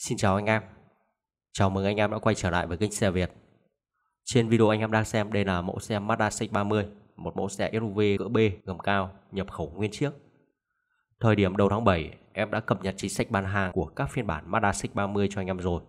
Xin chào anh em Chào mừng anh em đã quay trở lại với kênh xe Việt Trên video anh em đang xem đây là mẫu xe Mazda CX-30 Một mẫu xe SUV cỡ B gầm cao nhập khẩu nguyên chiếc Thời điểm đầu tháng 7 em đã cập nhật chính sách bán hàng của các phiên bản Mazda CX-30 cho anh em rồi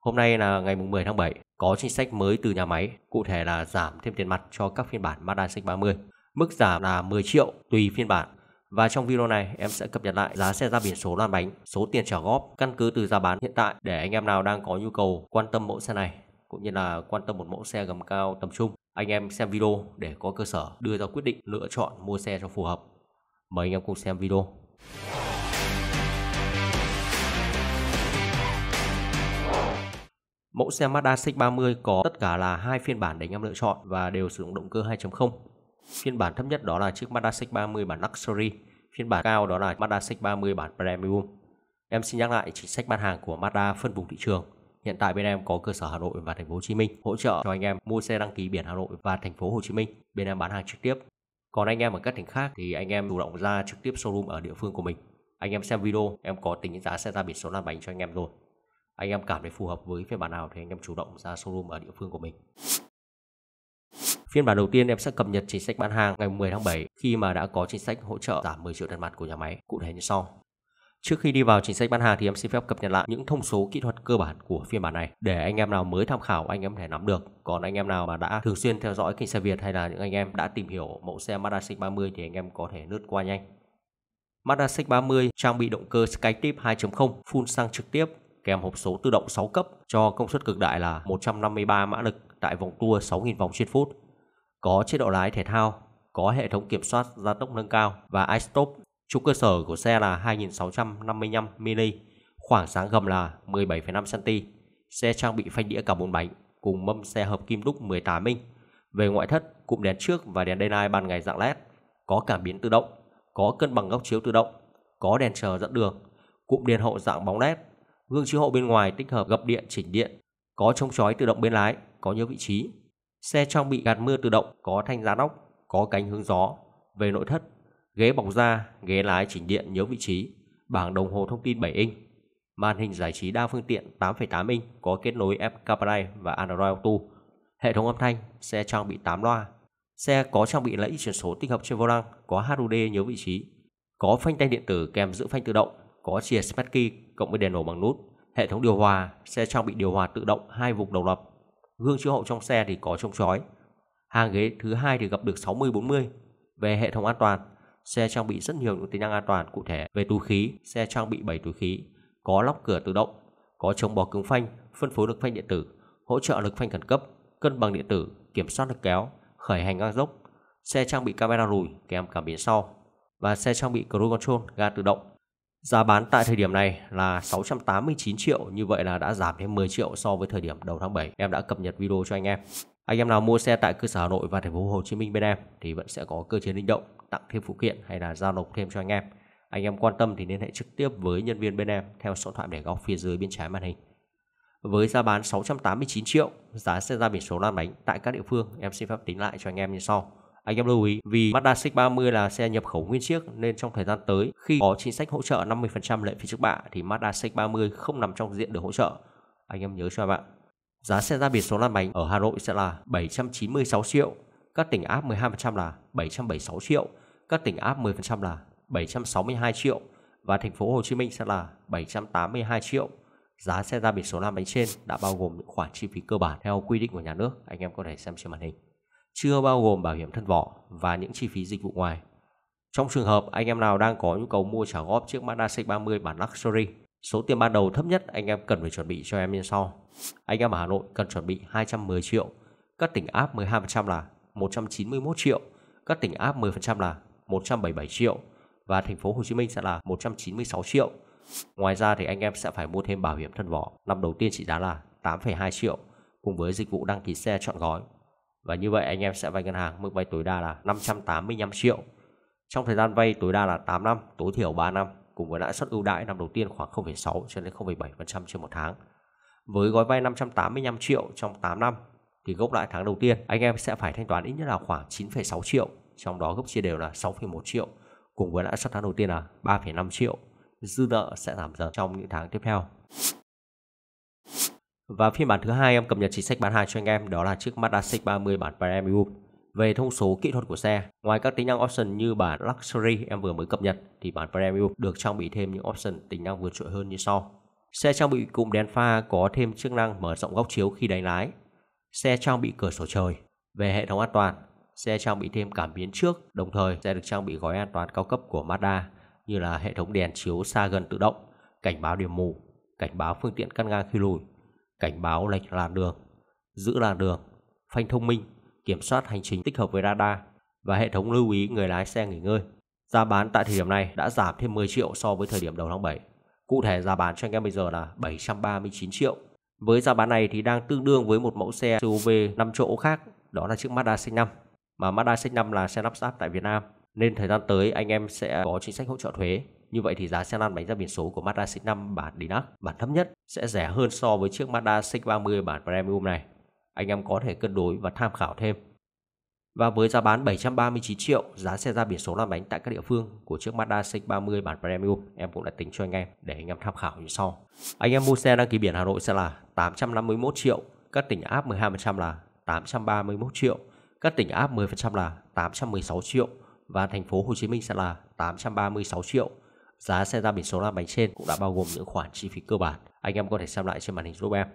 Hôm nay là ngày 10 tháng 7 có chính sách mới từ nhà máy Cụ thể là giảm thêm tiền mặt cho các phiên bản Mazda CX-30 Mức giảm là 10 triệu tùy phiên bản và trong video này em sẽ cập nhật lại giá xe ra biển số loan bánh, số tiền trả góp, căn cứ từ giá bán hiện tại để anh em nào đang có nhu cầu quan tâm mẫu xe này cũng như là quan tâm một mẫu xe gầm cao tầm trung. Anh em xem video để có cơ sở đưa ra quyết định lựa chọn mua xe cho phù hợp. Mời anh em cùng xem video. Mẫu xe Mazda CX-30 có tất cả là hai phiên bản để anh em lựa chọn và đều sử dụng động cơ 2.0. Phiên bản thấp nhất đó là chiếc Mazda CX-30 bản Luxury, phiên bản cao đó là Mazda CX-30 bản Premium. Em xin nhắc lại chính sách bán hàng của Mazda phân vùng thị trường. Hiện tại bên em có cơ sở Hà Nội và thành phố Hồ Chí Minh hỗ trợ cho anh em mua xe đăng ký biển Hà Nội và thành phố Hồ Chí Minh. Bên em bán hàng trực tiếp. Còn anh em ở các tỉnh khác thì anh em chủ động ra trực tiếp showroom ở địa phương của mình. Anh em xem video, em có tính giá xe ra biển số lăn bánh cho anh em rồi. Anh em cảm thấy phù hợp với phiên bản nào thì anh em chủ động ra showroom ở địa phương của mình. Phiên bản đầu tiên em sẽ cập nhật chính sách bán hàng ngày 10 tháng 7 khi mà đã có chính sách hỗ trợ giảm 10 triệu tiền mặt của nhà máy, cụ thể như sau. Trước khi đi vào chính sách bán hàng thì em xin phép cập nhật lại những thông số kỹ thuật cơ bản của phiên bản này để anh em nào mới tham khảo anh em thể nắm được. Còn anh em nào mà đã thường xuyên theo dõi kênh xe Việt hay là những anh em đã tìm hiểu mẫu xe Mazda CX-30 thì anh em có thể lướt qua nhanh. Mazda CX-30 trang bị động cơ Skytip 2.0 phun xăng trực tiếp kèm hộp số tự động 6 cấp cho công suất cực đại là 153 mã lực tại vòng tua 6.000 vòng trên phút có chế độ lái thể thao, có hệ thống kiểm soát gia tốc nâng cao và iStop. Trục cơ sở của xe là 2655 mm, khoảng sáng gầm là 17,5 cm. Xe trang bị phanh đĩa cả bốn bánh cùng mâm xe hợp kim đúc 18 inch. Về ngoại thất, cụm đèn trước và đèn daylight ban ngày dạng LED, có cảm biến tự động, có cân bằng góc chiếu tự động, có đèn chờ dẫn đường, cụm đèn hậu dạng bóng LED, gương chiếu hậu bên ngoài tích hợp gập điện chỉnh điện, có chống chói tự động bên lái, có nhiều vị trí, Xe trong bị gạt mưa tự động có thanh giá nóc, có cánh hướng gió. Về nội thất, ghế bọc da, ghế lái chỉnh điện nhớ vị trí, bảng đồng hồ thông tin 7 inch, màn hình giải trí đa phương tiện 8,8 inch có kết nối Apple CarPlay và Android Auto. Hệ thống âm thanh, xe trang bị 8 loa. Xe có trang bị lẫy chuyển số tích hợp trên vô lăng, có HUD nhớ vị trí, có phanh tay điện tử kèm giữ phanh tự động, có chìa smart key cộng với đèn nổ bằng nút, hệ thống điều hòa, xe trang bị điều hòa tự động hai vùng độc lập, gương chiếu hậu trong xe thì có trông chói. Hàng ghế thứ hai thì gặp được 60-40. Về hệ thống an toàn, xe trang bị rất nhiều những tính năng an toàn cụ thể. Về túi khí, xe trang bị 7 túi khí, có lóc cửa tự động, có chống bó cứng phanh, phân phối lực phanh điện tử, hỗ trợ lực phanh khẩn cấp, cân bằng điện tử, kiểm soát lực kéo, khởi hành ngang dốc. Xe trang bị camera lùi kèm cảm biến sau và xe trang bị cruise control ga tự động Giá bán tại thời điểm này là 689 triệu, như vậy là đã giảm thêm 10 triệu so với thời điểm đầu tháng 7. Em đã cập nhật video cho anh em. Anh em nào mua xe tại cơ sở Hà Nội và thành phố Hồ Chí Minh bên em thì vẫn sẽ có cơ chế linh động tặng thêm phụ kiện hay là giao nộp thêm cho anh em. Anh em quan tâm thì liên hệ trực tiếp với nhân viên bên em theo số điện thoại để góc phía dưới bên trái màn hình. Với giá bán 689 triệu, giá xe ra biển số lan bánh tại các địa phương em xin phép tính lại cho anh em như sau. Anh em lưu ý vì Mazda CX-30 là xe nhập khẩu nguyên chiếc nên trong thời gian tới khi có chính sách hỗ trợ 50% lệ phí trước bạ thì Mazda CX-30 không nằm trong diện được hỗ trợ. Anh em nhớ cho bạn. Giá xe ra biển số lăn bánh ở Hà Nội sẽ là 796 triệu, các tỉnh áp 12% là 776 triệu, các tỉnh áp 10% là 762 triệu và thành phố Hồ Chí Minh sẽ là 782 triệu. Giá xe ra biển số lăn bánh trên đã bao gồm những khoản chi phí cơ bản theo quy định của nhà nước. Anh em có thể xem trên màn hình chưa bao gồm bảo hiểm thân vỏ và những chi phí dịch vụ ngoài. Trong trường hợp anh em nào đang có nhu cầu mua trả góp chiếc Mazda CX-30 bản Luxury, số tiền ban đầu thấp nhất anh em cần phải chuẩn bị cho em như sau. Anh em ở Hà Nội cần chuẩn bị 210 triệu, các tỉnh áp 12% là 191 triệu, các tỉnh áp 10% là 177 triệu và thành phố Hồ Chí Minh sẽ là 196 triệu. Ngoài ra thì anh em sẽ phải mua thêm bảo hiểm thân vỏ năm đầu tiên trị giá là 8,2 triệu cùng với dịch vụ đăng ký xe chọn gói và như vậy anh em sẽ vay ngân hàng mức vay tối đa là 585 triệu. Trong thời gian vay tối đa là 8 năm, tối thiểu 3 năm cùng với lãi suất ưu đãi năm đầu tiên khoảng 0,6 cho đến 0,7% trên một tháng. Với gói vay 585 triệu trong 8 năm thì gốc lãi tháng đầu tiên anh em sẽ phải thanh toán ít nhất là khoảng 9,6 triệu, trong đó gốc chia đều là 6,1 triệu cùng với lãi suất tháng đầu tiên là 3,5 triệu. Dư nợ sẽ giảm dần trong những tháng tiếp theo. Và phiên bản thứ hai em cập nhật chính sách bán hàng cho anh em đó là chiếc Mazda CX-30 bản Premium. Về thông số kỹ thuật của xe, ngoài các tính năng option như bản Luxury em vừa mới cập nhật thì bản Premium được trang bị thêm những option tính năng vượt trội hơn như sau. Xe trang bị cụm đèn pha có thêm chức năng mở rộng góc chiếu khi đánh lái. Xe trang bị cửa sổ trời. Về hệ thống an toàn, xe trang bị thêm cảm biến trước, đồng thời xe được trang bị gói an toàn cao cấp của Mazda như là hệ thống đèn chiếu xa gần tự động, cảnh báo điểm mù, cảnh báo phương tiện cắt ngang khi lùi cảnh báo lệch làn đường, giữ làn đường, phanh thông minh, kiểm soát hành trình tích hợp với radar và hệ thống lưu ý người lái xe nghỉ ngơi. Giá bán tại thời điểm này đã giảm thêm 10 triệu so với thời điểm đầu tháng 7. Cụ thể giá bán cho anh em bây giờ là 739 triệu. Với giá bán này thì đang tương đương với một mẫu xe SUV 5 chỗ khác, đó là chiếc Mazda cx 5 Mà Mazda cx 5 là xe lắp ráp tại Việt Nam, nên thời gian tới anh em sẽ có chính sách hỗ trợ thuế như vậy thì giá xe lăn bánh ra biển số của Mazda CX-5 bản Dinac bản thấp nhất sẽ rẻ hơn so với chiếc Mazda CX-30 bản Premium này. Anh em có thể cân đối và tham khảo thêm. Và với giá bán 739 triệu, giá xe ra biển số lăn bánh tại các địa phương của chiếc Mazda CX-30 bản Premium em cũng đã tính cho anh em để anh em tham khảo như sau. Anh em mua xe đăng ký biển Hà Nội sẽ là 851 triệu, các tỉnh áp 12% là 831 triệu, các tỉnh áp 10% là 816 triệu và thành phố Hồ Chí Minh sẽ là 836 triệu. Giá xe ra biển số làm bánh trên cũng đã bao gồm những khoản chi phí cơ bản. Anh em có thể xem lại trên màn hình giúp em.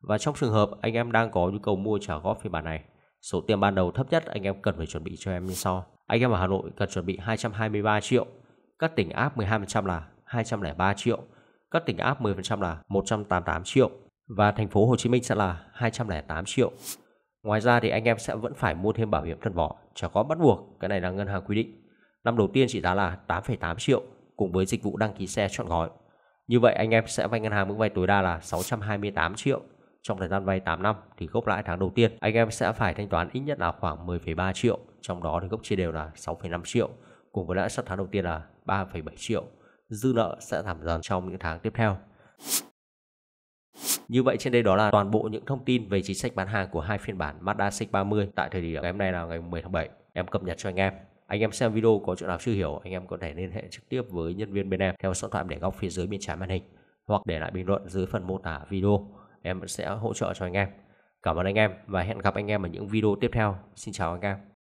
Và trong trường hợp anh em đang có nhu cầu mua trả góp phiên bản này, số tiền ban đầu thấp nhất anh em cần phải chuẩn bị cho em như sau. Anh em ở Hà Nội cần chuẩn bị 223 triệu, các tỉnh áp 12% là 203 triệu, các tỉnh áp 10% là 188 triệu và thành phố Hồ Chí Minh sẽ là 208 triệu. Ngoài ra thì anh em sẽ vẫn phải mua thêm bảo hiểm thân vỏ, trả góp bắt buộc, cái này là ngân hàng quy định. Năm đầu tiên trị giá là 8,8 triệu, cùng với dịch vụ đăng ký xe chọn gói. Như vậy anh em sẽ vay ngân hàng mức vay tối đa là 628 triệu. Trong thời gian vay 8 năm thì gốc lãi tháng đầu tiên anh em sẽ phải thanh toán ít nhất là khoảng 10,3 triệu, trong đó thì gốc chia đều là 6,5 triệu cùng với lãi suất tháng đầu tiên là 3,7 triệu. Dư nợ sẽ giảm dần trong những tháng tiếp theo. Như vậy trên đây đó là toàn bộ những thông tin về chính sách bán hàng của hai phiên bản Mazda CX-30 tại thời điểm ngày hôm nay là ngày 10 tháng 7. Em cập nhật cho anh em anh em xem video có chỗ nào chưa hiểu anh em có thể liên hệ trực tiếp với nhân viên bên em theo số điện thoại để góc phía dưới bên trái màn hình hoặc để lại bình luận dưới phần mô tả video em sẽ hỗ trợ cho anh em cảm ơn anh em và hẹn gặp anh em ở những video tiếp theo xin chào anh em